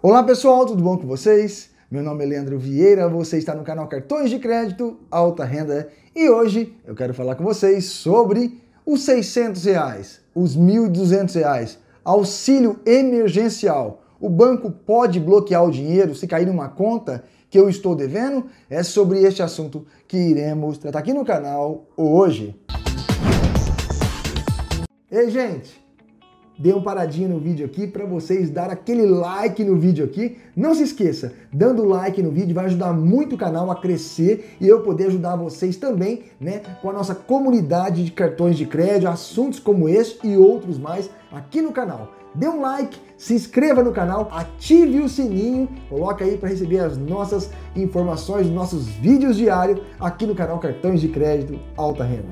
Olá pessoal, tudo bom com vocês? Meu nome é Leandro Vieira, você está no canal Cartões de Crédito Alta Renda e hoje eu quero falar com vocês sobre os 600 reais, os 1.200 reais, auxílio emergencial. O banco pode bloquear o dinheiro se cair numa conta que eu estou devendo? É sobre este assunto que iremos tratar aqui no canal hoje. Ei, gente! dê uma paradinha no vídeo aqui para vocês dar aquele like no vídeo aqui. Não se esqueça, dando like no vídeo vai ajudar muito o canal a crescer e eu poder ajudar vocês também, né, com a nossa comunidade de cartões de crédito, assuntos como esse e outros mais aqui no canal. Dê um like, se inscreva no canal, ative o sininho, coloca aí para receber as nossas informações, nossos vídeos diários aqui no canal Cartões de Crédito Alta Renda.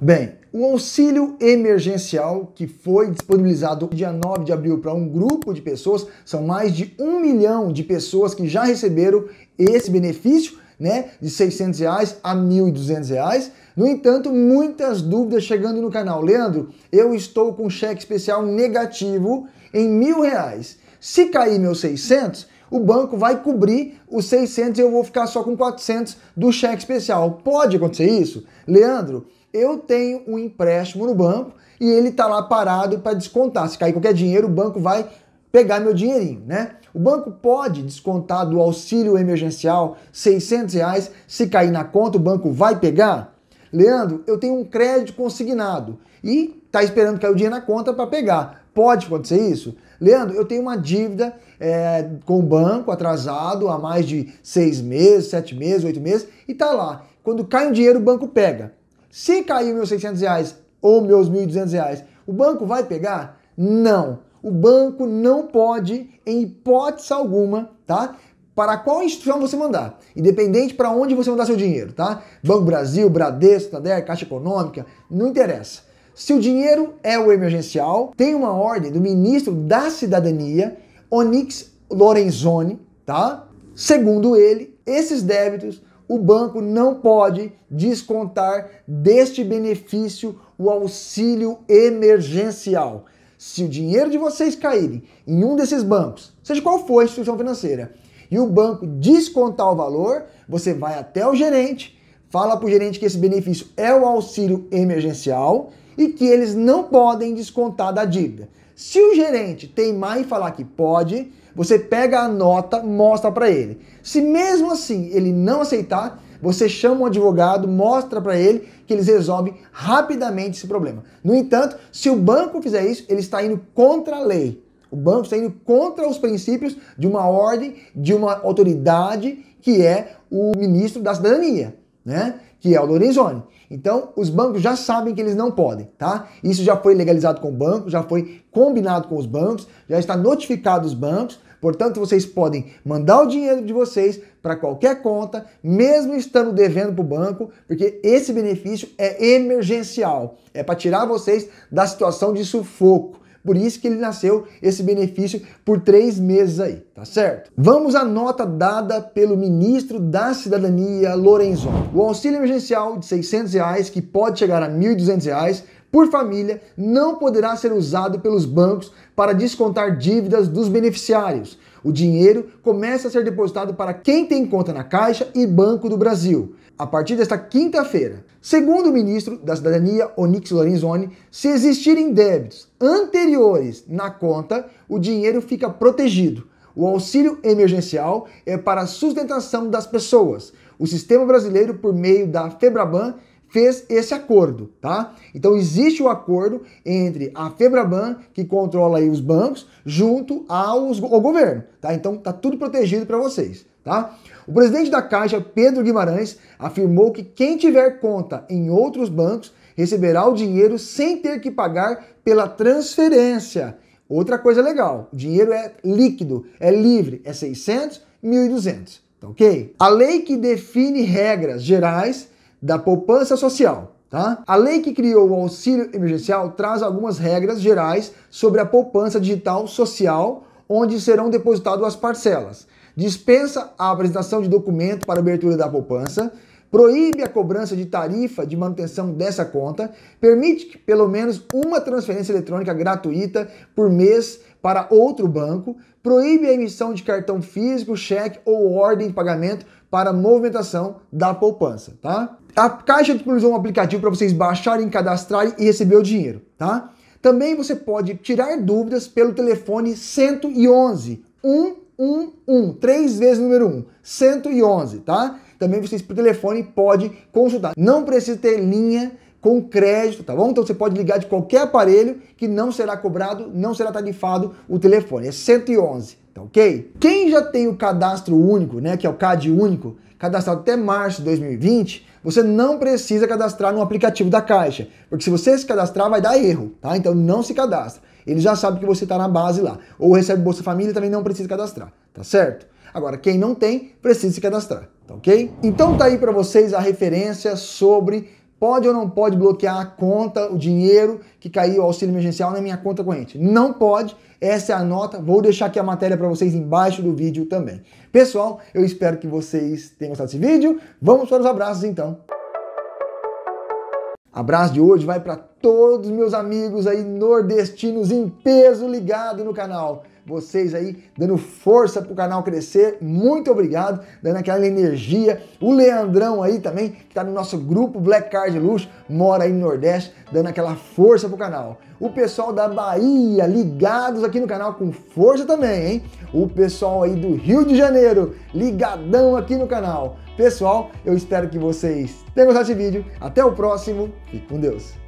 Bem, o auxílio emergencial que foi disponibilizado dia 9 de abril para um grupo de pessoas, são mais de um milhão de pessoas que já receberam esse benefício, né, de 600 reais a 1.200 reais. No entanto, muitas dúvidas chegando no canal. Leandro, eu estou com cheque especial negativo em mil reais. Se cair meus 600, o banco vai cobrir os 600 e eu vou ficar só com 400 do cheque especial. Pode acontecer isso? Leandro, eu tenho um empréstimo no banco e ele está lá parado para descontar. Se cair qualquer dinheiro, o banco vai pegar meu dinheirinho, né? O banco pode descontar do auxílio emergencial 600 reais. Se cair na conta, o banco vai pegar? Leandro, eu tenho um crédito consignado e tá esperando cair o dinheiro na conta para pegar. Pode acontecer isso? Leandro, eu tenho uma dívida é, com o banco atrasado há mais de seis meses, sete meses, oito meses, e tá lá. Quando cai um dinheiro, o banco pega. Se caiu meus 600 reais ou meus 1.200 reais, o banco vai pegar? Não. O banco não pode, em hipótese alguma, tá? Para qual instituição você mandar, independente para onde você mandar seu dinheiro, tá? Banco Brasil, Bradesco, Tader, Caixa Econômica, não interessa se o dinheiro é o emergencial, tem uma ordem do ministro da Cidadania, Onix Lorenzoni, tá? Segundo ele, esses débitos o banco não pode descontar deste benefício o auxílio emergencial. Se o dinheiro de vocês caírem em um desses bancos, seja qual for a instituição financeira, e o banco descontar o valor, você vai até o gerente, fala para o gerente que esse benefício é o auxílio emergencial e que eles não podem descontar da dívida. Se o gerente teimar e falar que pode, você pega a nota, mostra para ele. Se mesmo assim ele não aceitar, você chama um advogado, mostra para ele que eles resolvem rapidamente esse problema. No entanto, se o banco fizer isso, ele está indo contra a lei. O banco está indo contra os princípios de uma ordem, de uma autoridade que é o ministro da cidadania né? Que é o Lorenzoni. Então, os bancos já sabem que eles não podem, tá? Isso já foi legalizado com o banco, já foi combinado com os bancos, já está notificado os bancos. Portanto, vocês podem mandar o dinheiro de vocês para qualquer conta, mesmo estando devendo para o banco, porque esse benefício é emergencial. É para tirar vocês da situação de sufoco por isso que ele nasceu esse benefício por três meses aí, tá certo? Vamos à nota dada pelo ministro da Cidadania, Lorenzo. O auxílio emergencial de 600 reais, que pode chegar a 1.200 reais, por família não poderá ser usado pelos bancos para descontar dívidas dos beneficiários. O dinheiro começa a ser depositado para quem tem conta na Caixa e Banco do Brasil a partir desta quinta-feira. Segundo o ministro da Cidadania, Onix Lorenzoni, se existirem débitos anteriores na conta, o dinheiro fica protegido. O auxílio emergencial é para a sustentação das pessoas. O sistema brasileiro, por meio da Febraban, fez esse acordo, tá? Então existe o um acordo entre a Febraban, que controla aí os bancos, junto aos, ao governo, tá? Então tá tudo protegido para vocês, tá? O presidente da Caixa, Pedro Guimarães, afirmou que quem tiver conta em outros bancos receberá o dinheiro sem ter que pagar pela transferência. Outra coisa legal, o dinheiro é líquido, é livre, é 600, 1.200, tá ok? A lei que define regras gerais da poupança social. Tá? A lei que criou o auxílio emergencial traz algumas regras gerais sobre a poupança digital social, onde serão depositadas as parcelas. Dispensa a apresentação de documento para abertura da poupança, proíbe a cobrança de tarifa de manutenção dessa conta, permite que pelo menos uma transferência eletrônica gratuita por mês para outro banco, proíbe a emissão de cartão físico, cheque ou ordem de pagamento para movimentação da poupança, tá? A Caixa disponibilizou um aplicativo para vocês baixarem, cadastrarem e receber o dinheiro, tá? Também você pode tirar dúvidas pelo telefone 111 111, três vezes o número 1, 111, tá? Também vocês por telefone pode consultar. Não precisa ter linha com crédito, tá bom? Então você pode ligar de qualquer aparelho que não será cobrado, não será tarifado o telefone. É 111, tá ok? Quem já tem o cadastro único, né, que é o CAD único, cadastrado até março de 2020, você não precisa cadastrar no aplicativo da Caixa, porque se você se cadastrar vai dar erro, tá? Então não se cadastra. Ele já sabe que você está na base lá. Ou recebe Bolsa Família também não precisa cadastrar, tá certo? Agora, quem não tem, precisa se cadastrar, tá ok? Então tá aí para vocês a referência sobre Pode ou não pode bloquear a conta, o dinheiro que caiu, o auxílio emergencial na minha conta corrente? Não pode. Essa é a nota. Vou deixar aqui a matéria para vocês embaixo do vídeo também. Pessoal, eu espero que vocês tenham gostado desse vídeo. Vamos para os abraços então. Abraço de hoje vai para todos meus amigos aí nordestinos em peso ligado no canal. Vocês aí dando força pro canal crescer, muito obrigado, dando aquela energia. O Leandrão aí também, que tá no nosso grupo Black Card Luxo, mora aí no Nordeste, dando aquela força pro canal. O pessoal da Bahia, ligados aqui no canal com força também, hein? O pessoal aí do Rio de Janeiro, ligadão aqui no canal Pessoal, eu espero que vocês tenham gostado desse vídeo. Até o próximo e com Deus!